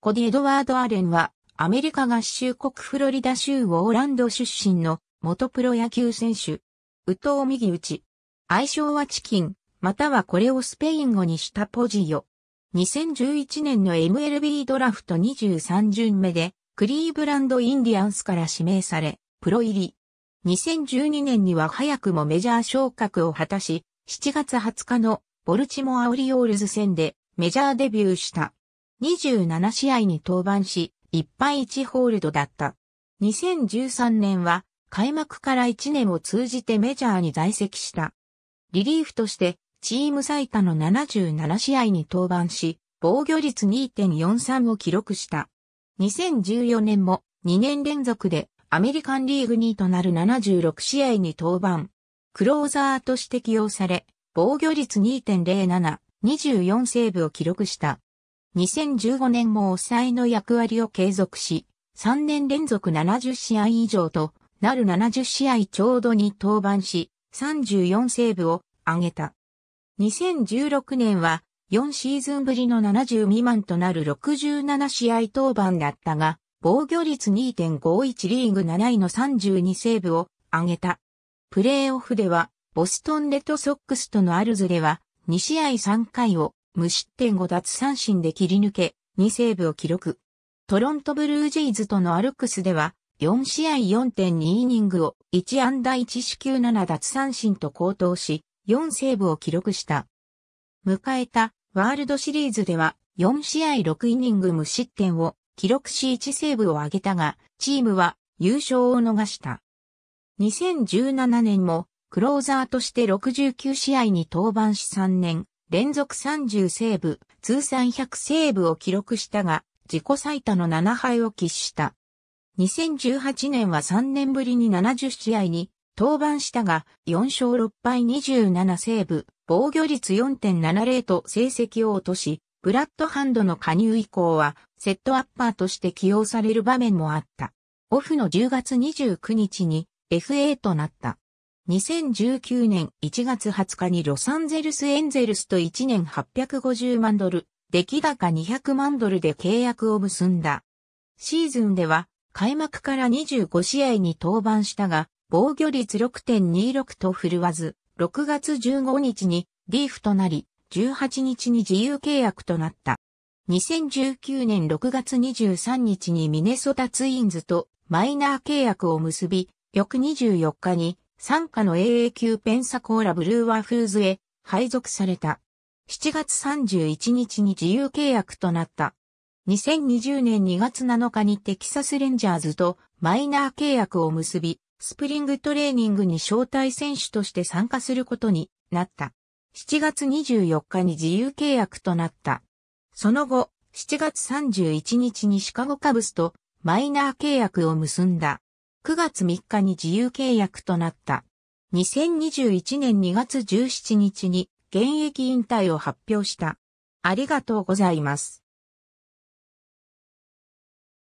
コディ・エドワード・アレンは、アメリカ合衆国フロリダ州オーランド出身の元プロ野球選手。右投右打ち。愛称はチキン、またはこれをスペイン語にしたポジオ。2011年の MLB ドラフト23巡目で、クリーブランド・インディアンスから指名され、プロ入り。2012年には早くもメジャー昇格を果たし、7月20日のボルチモア・オリオールズ戦でメジャーデビューした。27試合に登板し、1敗1ホールドだった。2013年は開幕から1年を通じてメジャーに在籍した。リリーフとしてチーム最多の77試合に登板し、防御率2.43を記録した。2014年も2年連続でアメリカンリーグ2位となる76試合に登板。クローザーとして起用され、防御率2.07、24セーブを記録した。2015年も抑えの役割を継続し、3年連続70試合以上となる70試合ちょうどに登板し、34セーブを挙げた。2016年は4シーズンぶりの70未満となる67試合登板だったが、防御率2.51リーグ7位の32セーブを挙げた。プレーオフでは、ボストンレッドソックスとのアルズでは、2試合3回を無失点5奪三振で切り抜け、2セーブを記録。トロントブルージェイズとのアルクスでは、4試合4.2イニングを1安打1四球7奪三振と高騰し、4セーブを記録した。迎えたワールドシリーズでは、4試合6イニング無失点を記録し1セーブを挙げたが、チームは優勝を逃した。2017年もクローザーとして69試合に登板し3年連続30セーブ、通算100セーブを記録したが、自己最多の7敗を喫した。2018年は3年ぶりに70試合に登板したが、4勝6敗27セーブ、防御率4.70と成績を落とし、ブラッドハンドの加入以降は、セットアッパーとして起用される場面もあった。オフの10月29日に FA となった。2019年1月20日にロサンゼルスエンゼルスと1年850万ドル、出来高200万ドルで契約を結んだ。シーズンでは開幕から25試合に登板したが、防御率6.26と振るわず、6月15日にリーフとなり、18日に自由契約となった。2019年6月23日にミネソタツインズとマイナー契約を結び、翌24日に参加の AA 級ペンサコーラブルーワーフーズへ配属された。7月31日に自由契約となった。2020年2月7日にテキサスレンジャーズとマイナー契約を結び、スプリングトレーニングに招待選手として参加することになった。7月24日に自由契約となった。その後、7月31日にシカゴカブスとマイナー契約を結んだ。9月3日に自由契約となった。2021年2月17日に現役引退を発表した。ありがとうございます。